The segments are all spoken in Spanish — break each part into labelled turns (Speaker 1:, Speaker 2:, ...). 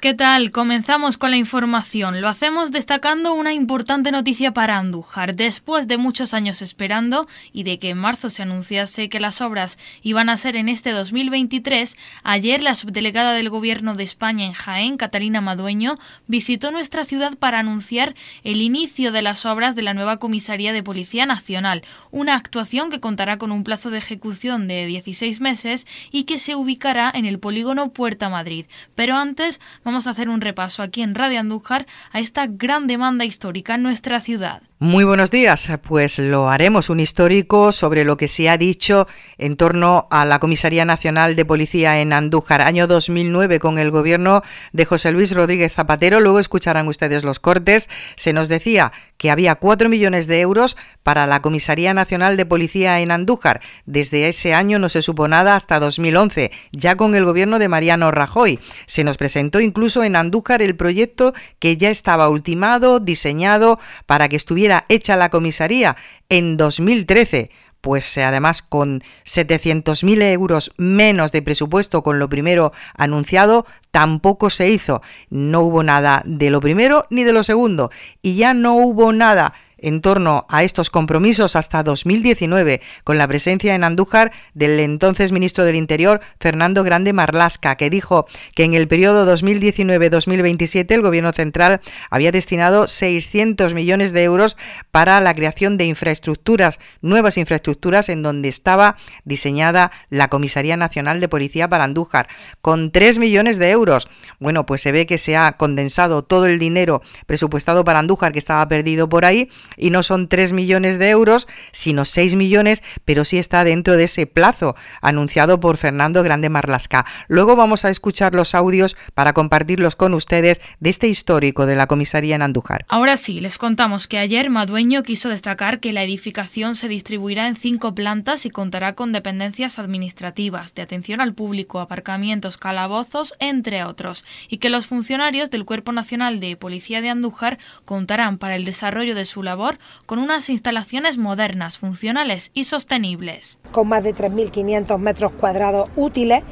Speaker 1: ¿qué tal? Comenzamos con la información. Lo hacemos destacando una importante noticia para Andújar. Después de muchos años esperando y de que en marzo se anunciase que las obras iban a ser en este 2023, ayer la subdelegada del Gobierno de España en Jaén, Catalina Madueño, visitó nuestra ciudad para anunciar el inicio de las obras de la nueva Comisaría de Policía Nacional, una actuación que contará con un plazo de ejecución de 16 meses y que se ubicará en el polígono Puerta Madrid. Pero antes vamos a hacer un repaso aquí en Radio Andújar a esta gran demanda histórica en nuestra ciudad.
Speaker 2: Muy buenos días, pues lo haremos un histórico sobre lo que se ha dicho en torno a la Comisaría Nacional de Policía en Andújar, año 2009 con el gobierno de José Luis Rodríguez Zapatero, luego escucharán ustedes los cortes, se nos decía que había 4 millones de euros para la Comisaría Nacional de Policía en Andújar, desde ese año no se supo nada hasta 2011, ya con el gobierno de Mariano Rajoy, se nos presentó incluso en Andújar el proyecto que ya estaba ultimado, diseñado para que estuviera hecha la comisaría en 2013 pues eh, además con 700.000 euros menos de presupuesto con lo primero anunciado, tampoco se hizo. No hubo nada de lo primero ni de lo segundo. Y ya no hubo nada en torno a estos compromisos hasta 2019, con la presencia en Andújar del entonces ministro del Interior, Fernando Grande Marlasca, que dijo que en el periodo 2019-2027 el Gobierno Central había destinado 600 millones de euros para la creación de infraestructuras, nuevas infraestructuras en donde estaba diseñada la Comisaría Nacional de Policía para Andújar, con 3 millones de euros. Bueno, pues se ve que se ha condensado todo el dinero presupuestado para Andújar que estaba perdido por ahí y no son 3 millones de euros, sino 6 millones, pero sí está dentro de ese plazo anunciado por Fernando Grande Marlasca. Luego vamos a escuchar los audios para compartirlos con ustedes de este histórico de la comisaría en Andújar.
Speaker 1: Ahora sí, les contamos que ayer Madueño quiso destacar que la edificación se distribuirá en cinco plantas y contará con dependencias administrativas, de atención al público, aparcamientos, calabozos, entre otros, y que los funcionarios del Cuerpo Nacional de Policía de Andújar contarán para el desarrollo de su labor con unas instalaciones modernas, funcionales y sostenibles.
Speaker 3: Con más de 3.500 metros cuadrados útiles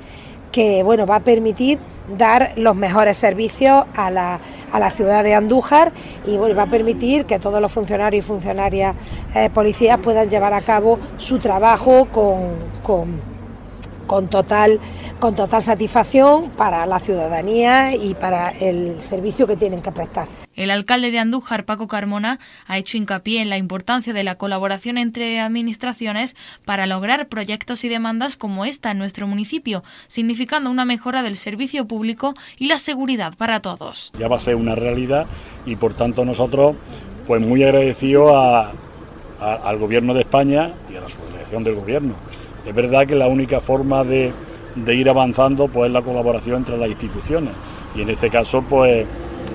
Speaker 3: que bueno, va a permitir dar los mejores servicios a la, ciudad de Andújar y va a permitir que todos los funcionarios y funcionarias eh, policías puedan llevar a cabo su trabajo con con total, con total satisfacción para la ciudadanía y para el servicio que tienen que prestar.
Speaker 1: El alcalde de Andújar, Paco Carmona, ha hecho hincapié en la importancia de la colaboración entre administraciones para lograr proyectos y demandas como esta en nuestro municipio, significando una mejora del servicio público y la seguridad para todos.
Speaker 4: Ya va a ser una realidad y por tanto nosotros pues muy agradecidos al gobierno de España y a la subvención del gobierno. Es verdad que la única forma de, ir avanzando pues es la colaboración entre las instituciones y en este caso pues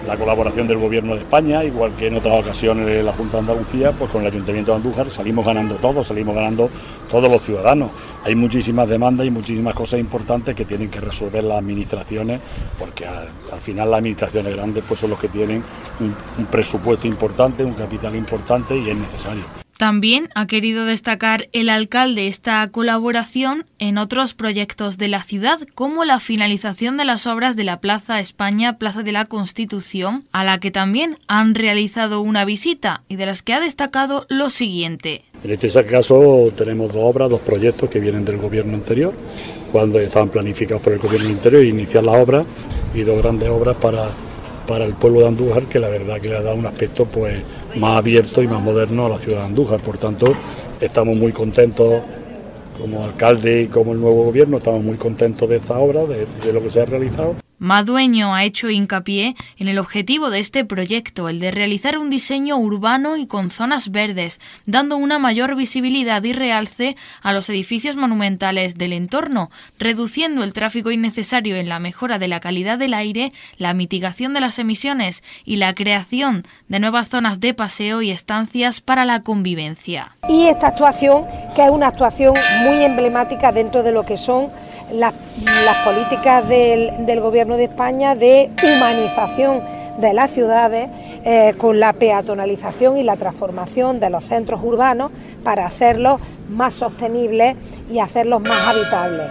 Speaker 4: la colaboración del Gobierno de España, igual que en otras ocasiones la Junta de Andalucía, pues con el Ayuntamiento de Andújar salimos ganando todos, salimos ganando todos los ciudadanos. Hay muchísimas demandas y muchísimas cosas importantes que tienen que resolver las administraciones, porque al, final las administraciones grandes pues son los que tienen un presupuesto importante, un capital importante y es necesario.
Speaker 1: También ha querido destacar el alcalde esta colaboración en otros proyectos de la ciudad, como la finalización de las obras de la Plaza España, Plaza de la Constitución, a la que también han realizado una visita y de las que ha destacado lo siguiente.
Speaker 4: En este caso tenemos dos obras, dos proyectos que vienen del gobierno anterior, cuando estaban planificados por el gobierno anterior, iniciar la obra y dos grandes obras para, para el pueblo de Andújar, que la verdad que le ha dado un aspecto pues más abierto y más moderno a la ciudad de Andújar. Por tanto, estamos muy contentos como alcalde y como el nuevo gobierno, estamos muy contentos de esta obra, de, de lo que se ha realizado.
Speaker 1: Madueño ha hecho hincapié en el objetivo de este proyecto, el de realizar un diseño urbano y con zonas verdes, dando una mayor visibilidad y realce a los edificios monumentales del entorno, reduciendo el tráfico innecesario en la mejora de la calidad del aire, la mitigación de las emisiones y la creación de nuevas zonas de paseo y estancias para la convivencia.
Speaker 3: Y esta actuación, que es una actuación muy emblemática dentro de lo que son las, políticas del, Gobierno de España de humanización de las ciudades eh, con la peatonalización y la transformación de los centros urbanos para hacerlos más sostenibles y hacerlos más habitables.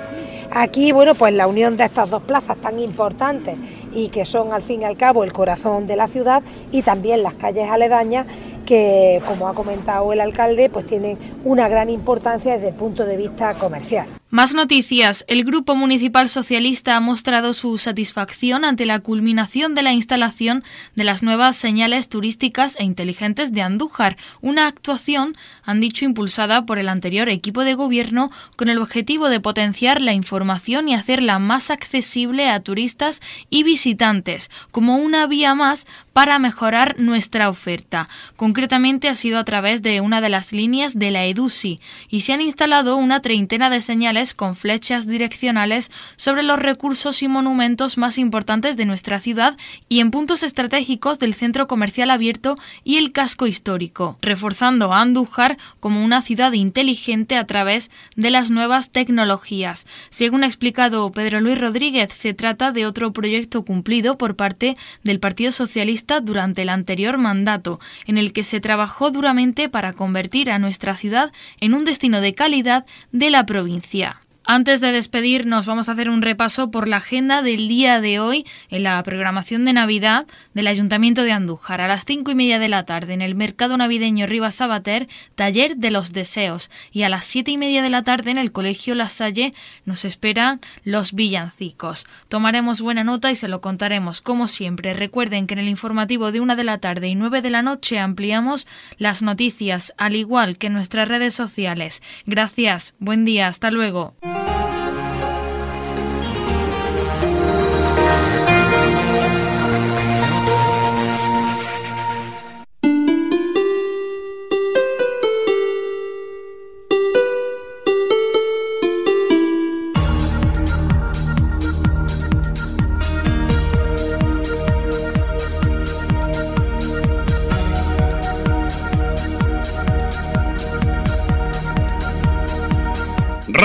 Speaker 3: Aquí, bueno, pues la unión de estas dos plazas tan importantes y que son al fin y al cabo el corazón de la ciudad y también las calles aledañas que, como ha comentado el alcalde, pues tienen una gran importancia desde el punto de vista comercial.
Speaker 1: Más noticias. El Grupo Municipal Socialista ha mostrado su satisfacción ante la culminación de la instalación de las nuevas señales turísticas e inteligentes de Andújar, una actuación, han dicho, impulsada por el anterior equipo de gobierno con el objetivo de potenciar la información y hacerla más accesible a turistas y visitantes, como una vía más para mejorar nuestra oferta. Concretamente ha sido a través de una de las líneas de la EDUSI y se han instalado una treintena de señales con flechas direccionales sobre los recursos y monumentos más importantes de nuestra ciudad y en puntos estratégicos del centro comercial abierto y el casco histórico, reforzando a Andújar como una ciudad inteligente a través de las nuevas tecnologías. Según ha explicado Pedro Luis Rodríguez, se trata de otro proyecto cumplido por parte del Partido Socialista durante el anterior mandato, en el que se trabajó duramente para convertir a nuestra ciudad en un destino de calidad de la provincia. Antes de despedirnos, vamos a hacer un repaso por la agenda del día de hoy en la programación de Navidad del Ayuntamiento de Andújar. A las cinco y media de la tarde, en el Mercado Navideño Rivas Sabater, taller de los deseos. Y a las siete y media de la tarde, en el Colegio La Salle, nos esperan los villancicos. Tomaremos buena nota y se lo contaremos, como siempre. Recuerden que en el informativo de una de la tarde y nueve de la noche ampliamos las noticias, al igual que en nuestras redes sociales. Gracias, buen día, hasta luego. you